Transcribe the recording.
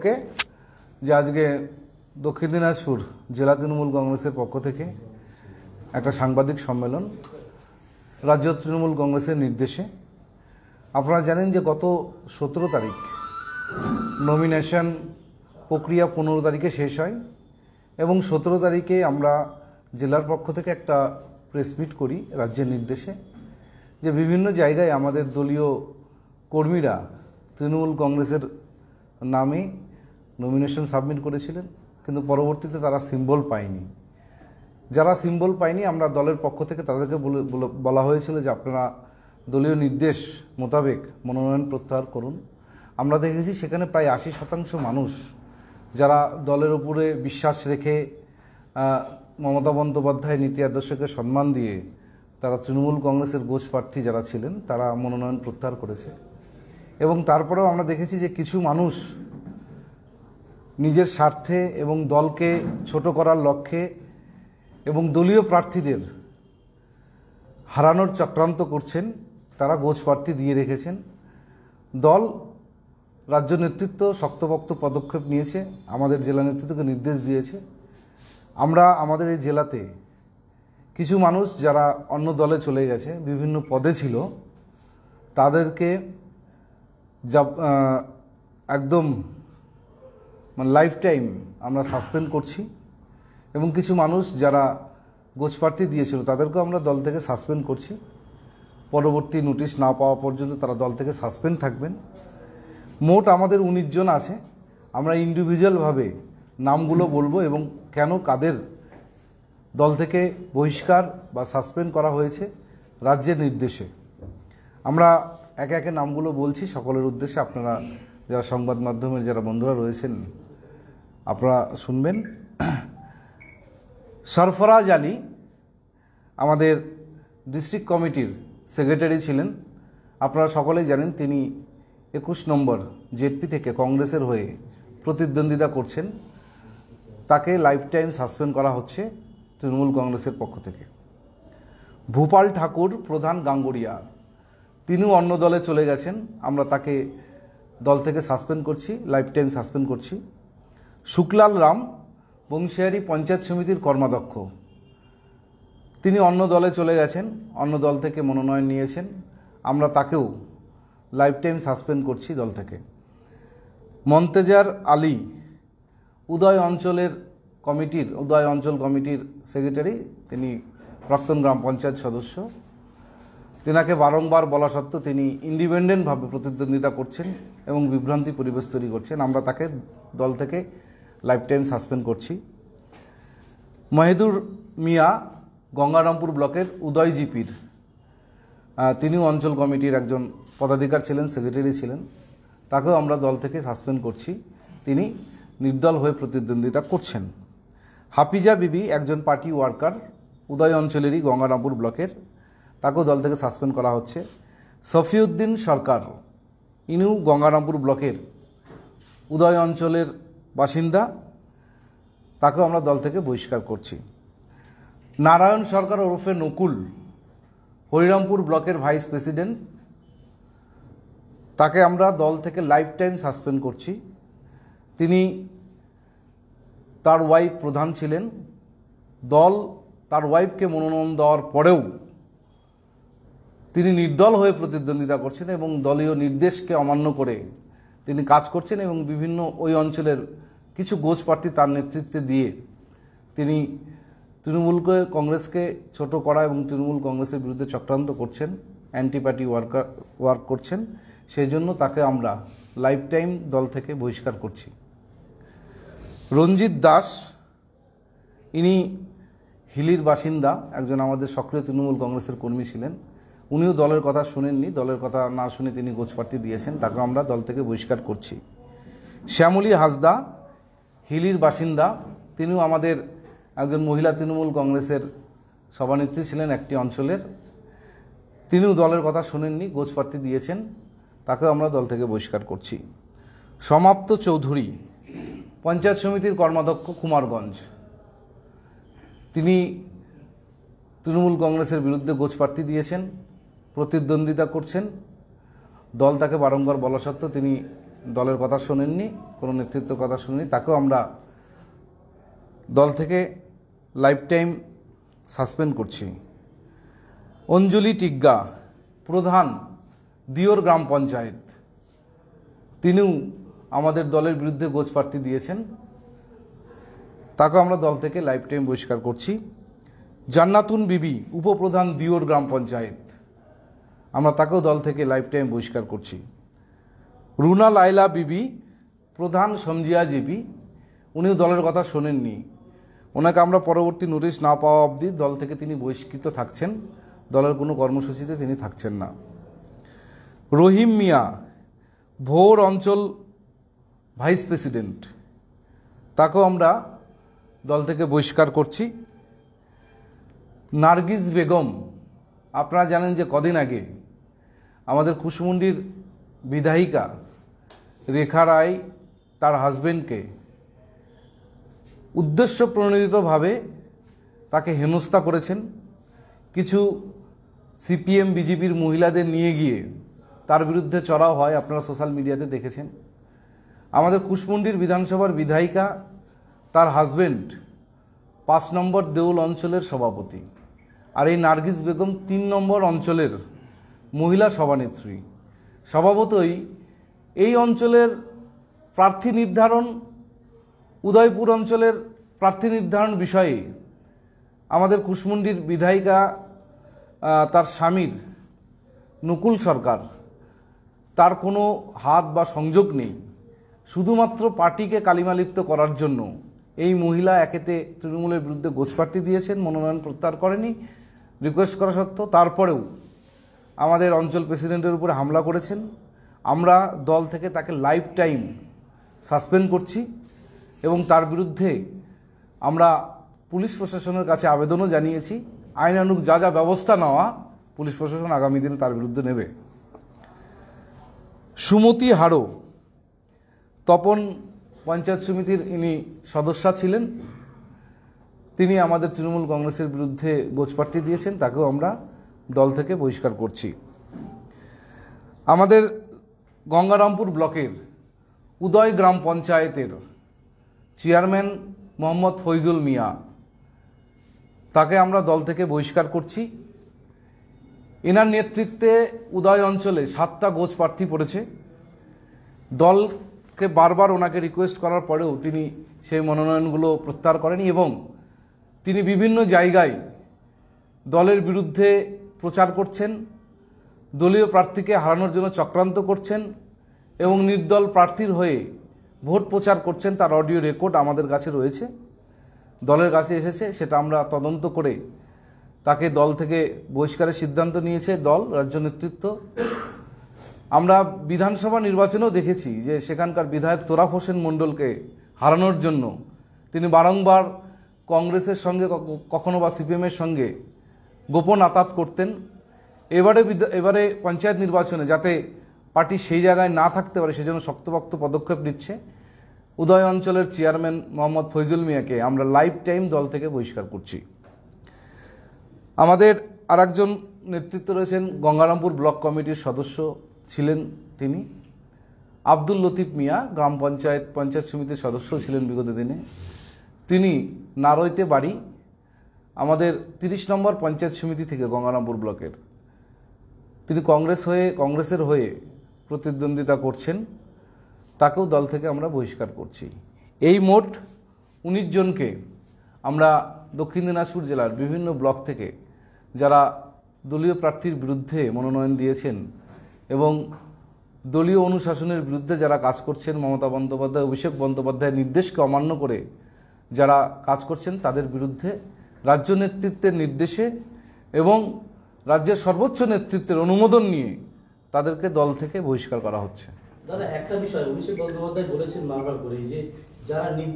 ওকে যে আজকে দক্ষিণ দিনাজপুর জেলা তৃণমূল কংগ্রেসের পক্ষ থেকে একটা সাংবাদিক সম্মেলন রাজ্য তৃণমূল কংগ্রেসের নির্দেশে আপনারা জানেন যে গত সতেরো তারিখ নমিনেশন প্রক্রিয়া পনেরো তারিখে শেষ হয় এবং সতেরো তারিখে আমরা জেলার পক্ষ থেকে একটা প্রেস মিট করি রাজ্যের নির্দেশে যে বিভিন্ন জায়গায় আমাদের দলীয় কর্মীরা তৃণমূল কংগ্রেসের নামে নমিনেশন সাবমিট করেছিলেন কিন্তু পরবর্তীতে তারা সিম্বল পায়নি যারা সিম্বল পায়নি আমরা দলের পক্ষ থেকে তাদেরকে বলা হয়েছিল যে আপনারা দলীয় নির্দেশ মোতাবেক মনোনয়ন প্রত্যাহার করুন আমরা দেখেছি সেখানে প্রায় আশি শতাংশ মানুষ যারা দলের উপরে বিশ্বাস রেখে মমতা বন্দ্যোপাধ্যায় নীতি আদর্শকে সম্মান দিয়ে তারা তৃণমূল কংগ্রেসের গোষ প্রার্থী যারা ছিলেন তারা মনোনয়ন প্রত্যাহার করেছে এবং তারপরেও আমরা দেখেছি যে কিছু মানুষ নিজের স্বার্থে এবং দলকে ছোট করার লক্ষ্যে এবং দলীয় প্রার্থীদের হারানোর চক্রান্ত করছেন তারা গোছ প্রার্থী দিয়ে রেখেছেন দল রাজ্য নেতৃত্ব শক্তপক্ত পদক্ষেপ নিয়েছে আমাদের জেলা নেতৃত্বকে নির্দেশ দিয়েছে আমরা আমাদের এই জেলাতে কিছু মানুষ যারা অন্য দলে চলে গেছে বিভিন্ন পদে ছিল তাদেরকে যা একদম মানে লাইফ টাইম আমরা সাসপেন্ড করছি এবং কিছু মানুষ যারা গোছপার্টি দিয়েছিল তাদেরকেও আমরা দল থেকে সাসপেন্ড করছি পরবর্তী নোটিশ না পাওয়া পর্যন্ত তারা দল থেকে সাসপেন্ড থাকবেন মোট আমাদের উনিশ জন আছে আমরা ইন্ডিভিজুয়ালভাবে নামগুলো বলবো এবং কেন কাদের দল থেকে বহিষ্কার বা সাসপেন্ড করা হয়েছে রাজ্যের নির্দেশে আমরা একে একে নামগুলো বলছি সকলের উদ্দেশ্যে আপনারা যারা সংবাদ মাধ্যমের যারা বন্ধুরা রয়েছেন আপনারা শুনবেন সরফরাজ আলী আমাদের ডিস্ট্রিক্ট কমিটির সেক্রেটারি ছিলেন আপনারা সকলেই জানেন তিনি একুশ নম্বর জেডপি থেকে কংগ্রেসের হয়ে প্রতিদ্বন্দ্বিতা করছেন তাকে লাইফ টাইম সাসপেন্ড করা হচ্ছে তৃণমূল কংগ্রেসের পক্ষ থেকে ভূপাল ঠাকুর প্রধান গাঙ্গুরিয়া তিনিও অন্য দলে চলে গেছেন আমরা তাকে দল থেকে সাসপেন্ড করছি লাইফ টাইম সাসপেন্ড করছি শুক্লাল রাম বংশিয়ারি পঞ্চায়েত সমিতির কর্মাধ্যক্ষ তিনি অন্য দলে চলে গেছেন অন্য দল থেকে মনোনয়ন নিয়েছেন আমরা তাকেও লাইফ টাইম সাসপেন্ড করছি দল থেকে মন্তেজার আলী উদয় অঞ্চলের কমিটির উদয় অঞ্চল কমিটির সেক্রেটারি তিনি প্রাক্তন গ্রাম পঞ্চায়েত সদস্য তেনাকে বারংবার বলা সত্ত্বেও তিনি ইন্ডিপেন্ডেন্টভাবে প্রতিদ্বন্দ্বিতা করছেন এবং বিভ্রান্তি পরিবেশ তৈরি করছেন আমরা তাকে দল থেকে লাইফ টাইম সাসপেন্ড করছি মহেদুর মিয়া গঙ্গারামপুর ব্লকের উদয়জিপির তিনিও অঞ্চল কমিটির একজন পদাধিকার ছিলেন সেক্রেটারি ছিলেন তাকেও আমরা দল থেকে সাসপেন্ড করছি তিনি নির্দল হয়ে প্রতিদ্বন্দ্বিতা করছেন হাফিজা বিবি একজন পার্টি ওয়ার্কার উদয় অঞ্চলেরই গঙ্গারামপুর ব্লকের তাকেও দল থেকে সাসপেন্ড করা হচ্ছে সফিউদ্দিন সরকার ইনিও গঙ্গারামপুর ব্লকের উদয় অঞ্চলের বাসিন্দা তাকেও আমরা দল থেকে বহিষ্কার করছি নারায়ণ সরকার ওরফে নকুল হরিরামপুর ব্লকের ভাইস প্রেসিডেন্ট তাকে আমরা দল থেকে লাইফ টাইম সাসপেন্ড করছি তিনি তার ওয়াইফ প্রধান ছিলেন দল তার ওয়াইফকে মনোনয়ন দেওয়ার পরেও তিনি নির্দল হয়ে প্রতিদ্বন্দ্বিতা করছেন এবং দলীয় নির্দেশকে অমান্য করে তিনি কাজ করছেন এবং বিভিন্ন ওই অঞ্চলের কিছু গোজ প্রার্থী তার নেতৃত্বে দিয়ে তিনি তৃণমূলকে কংগ্রেসকে ছোট করা এবং তৃণমূল কংগ্রেসের বিরুদ্ধে চক্রান্ত করছেন অ্যান্টি পার্টি ওয়ার্কার ওয়ার্ক করছেন সেই জন্য তাকে আমরা লাইফ টাইম দল থেকে বহিষ্কার করছি রঞ্জিত দাস ইনি হিলির বাসিন্দা একজন আমাদের সক্রিয় তৃণমূল কংগ্রেসের কর্মী ছিলেন উনিও দলের কথা শুনেননি দলের কথা না শুনে তিনি গোছপাটি দিয়েছেন তাকে আমরা দল থেকে বহিষ্কার করছি শ্যামলী হাসদা হিলির বাসিন্দা তিনিও আমাদের একজন মহিলা তৃণমূল কংগ্রেসের সভানেত্রী ছিলেন একটি অঞ্চলের তিনিও দলের কথা শুনেননি গোছপাটি দিয়েছেন তাকে আমরা দল থেকে বহিষ্কার করছি সমাপ্ত চৌধুরী পঞ্চায়েত সমিতির কর্মাধ্যক্ষ কুমারগঞ্জ তিনি তৃণমূল কংগ্রেসের বিরুদ্ধে গোছপাটি দিয়েছেন প্রতিদ্বন্দ্বিতা করছেন দল তাকে বারংবার বলা সত্ত্বেও তিনি দলের কথা শোনেননি কোনো নেতৃত্বের কথা শোনেননি তাকেও আমরা দল থেকে লাইফ টাইম সাসপেন্ড করছি অঞ্জলি টিগ্গা প্রধান দিওর গ্রাম পঞ্চায়েত তিনিও আমাদের দলের বিরুদ্ধে গোজ প্রার্থী দিয়েছেন তাকে আমরা দল থেকে লাইফ টাইম বহিষ্কার করছি জান্নাতুন বিবি উপপ্রধান দিওর গ্রাম পঞ্চায়েত আমরা তাকেও দল থেকে লাইফ টাইম বহিষ্কার করছি রুনা লাইলা বিবি প্রধান জিবি উনিও দলের কথা শোনেননি ওনাকে আমরা পরবর্তী নোটিশ না পাওয়া অবধি দল থেকে তিনি বহিষ্কৃত থাকছেন দলের কোনো কর্মসূচিতে তিনি থাকছেন না রহিম মিয়া ভোর অঞ্চল ভাইস প্রেসিডেন্ট তাকেও আমরা দল থেকে বহিষ্কার করছি নার্গিস বেগম আপনারা জানেন যে কদিন আগে আমাদের কুশমুন্ডির বিধায়িকা রেখা রায় তার হাজবেন্ডকে উদ্দেশ্য প্রণোদিতভাবে তাকে হেনস্থা করেছেন কিছু সিপিএম বিজেপির মহিলাদের নিয়ে গিয়ে তার বিরুদ্ধে চড়াও হয় আপনারা সোশ্যাল মিডিয়াতে দেখেছেন আমাদের কুশমুন্ডির বিধানসভার বিধায়িকা তার হাজবেন্ড পাঁচ নম্বর দেউল অঞ্চলের সভাপতি আর এই নার্গিস বেগম তিন নম্বর অঞ্চলের মহিলা সভানেত্রী স্বভাবতই এই অঞ্চলের প্রার্থী নির্ধারণ উদয়পুর অঞ্চলের প্রার্থী নির্ধারণ বিষয়ে আমাদের কুশমুন্ডির বিধায়িকা তার স্বামীর নকুল সরকার তার কোনো হাত বা সংযোগ নেই শুধুমাত্র পার্টিকে কালিমালিপ্ত করার জন্য এই মহিলা একেতে তৃণমূলের বিরুদ্ধে গোছপাটি দিয়েছেন মনোনয়ন প্রত্যাহার করেনি রিকোয়েস্ট করা সত্ত্বেও তারপরেও আমাদের অঞ্চল প্রেসিডেন্টের উপরে হামলা করেছেন আমরা দল থেকে তাকে লাইফ টাইম সাসপেন্ড করছি এবং তার বিরুদ্ধে আমরা পুলিশ প্রশাসনের কাছে আবেদনও জানিয়েছি আইনানুক যা যা ব্যবস্থা নেওয়া পুলিশ প্রশাসন আগামী দিনে তার বিরুদ্ধে নেবে সুমতি হাড়ো তপন পঞ্চায়েত সমিতির ইনি সদস্যা ছিলেন তিনি আমাদের তৃণমূল কংগ্রেসের বিরুদ্ধে গোছপাট্টি দিয়েছেন তাকেও আমরা দল থেকে বহিষ্কার করছি আমাদের গঙ্গারামপুর ব্লকের উদয় গ্রাম পঞ্চায়েতের চেয়ারম্যান মোহাম্মদ ফৈজুল মিয়া তাকে আমরা দল থেকে বহিষ্কার করছি এনার নেতৃত্বে উদয় অঞ্চলে সাতটা গোছ প্রার্থী পড়েছে দলকে বারবার ওনাকে রিকোয়েস্ট করার পরেও তিনি সেই মনোনয়নগুলো প্রত্যাহার করেনি এবং তিনি বিভিন্ন জায়গায় দলের বিরুদ্ধে প্রচার করছেন দলীয় প্রার্থীকে হারানোর জন্য চক্রান্ত করছেন এবং নির্দল প্রার্থীর হয়ে ভোট প্রচার করছেন তার অডিও রেকর্ড আমাদের কাছে রয়েছে দলের কাছে এসেছে সেটা আমরা তদন্ত করে তাকে দল থেকে বহিষ্কারের সিদ্ধান্ত নিয়েছে দল রাজ্য নেতৃত্ব আমরা বিধানসভা নির্বাচনেও দেখেছি যে সেখানকার বিধায়ক তোরাফ হোসেন মণ্ডলকে হারানোর জন্য তিনি বারংবার কংগ্রেসের সঙ্গে কখনো বা সিপিএমের সঙ্গে গোপন আতাত করতেন এবারে এবারে পঞ্চায়েত নির্বাচনে যাতে পার্টি সেই জায়গায় না থাকতে পারে সেজন্য শক্তপক্ত পদক্ষেপ নিচ্ছে উদয় অঞ্চলের চেয়ারম্যান মোহাম্মদ ফৈজুল মিয়াকে আমরা লাইফ টাইম দল থেকে বহিষ্কার করছি আমাদের আর একজন নেতৃত্ব রয়েছেন গঙ্গারামপুর ব্লক কমিটির সদস্য ছিলেন তিনি আব্দুল লতিফ মিয়া গ্রাম পঞ্চায়েত পঞ্চায়েত সমিতির সদস্য ছিলেন বিগত দিনে তিনি নারইতে বাড়ি আমাদের তিরিশ নম্বর পঞ্চায়েত সমিতি থেকে গঙ্গারামপুর ব্লকের তিনি কংগ্রেস হয়ে কংগ্রেসের হয়ে প্রতিদ্বন্দ্বিতা করছেন তাকেও দল থেকে আমরা বহিষ্কার করছি এই মোট উনিশ জনকে আমরা দক্ষিণ দিনাজপুর জেলার বিভিন্ন ব্লক থেকে যারা দলীয় প্রার্থীর বিরুদ্ধে মনোনয়ন দিয়েছেন এবং দলীয় অনুশাসনের বিরুদ্ধে যারা কাজ করছেন মমতা বন্দ্যোপাধ্যায় অভিষেক বন্দ্যোপাধ্যায়ের নির্দেশকে অমান্য করে যারা কাজ করছেন তাদের বিরুদ্ধে রাজ্য নেতৃত্বের নির্দেশে এবং রাজ্যের সর্বোচ্চ নেতৃত্বের অনুমোদন নিয়ে তাদেরকে দল থেকে বহিষ্কার করা হচ্ছে দাদা একটা বিষয় অভিষেক বন্দ্যোপাধ্যায় বলেছেন বারবার করে যে যারা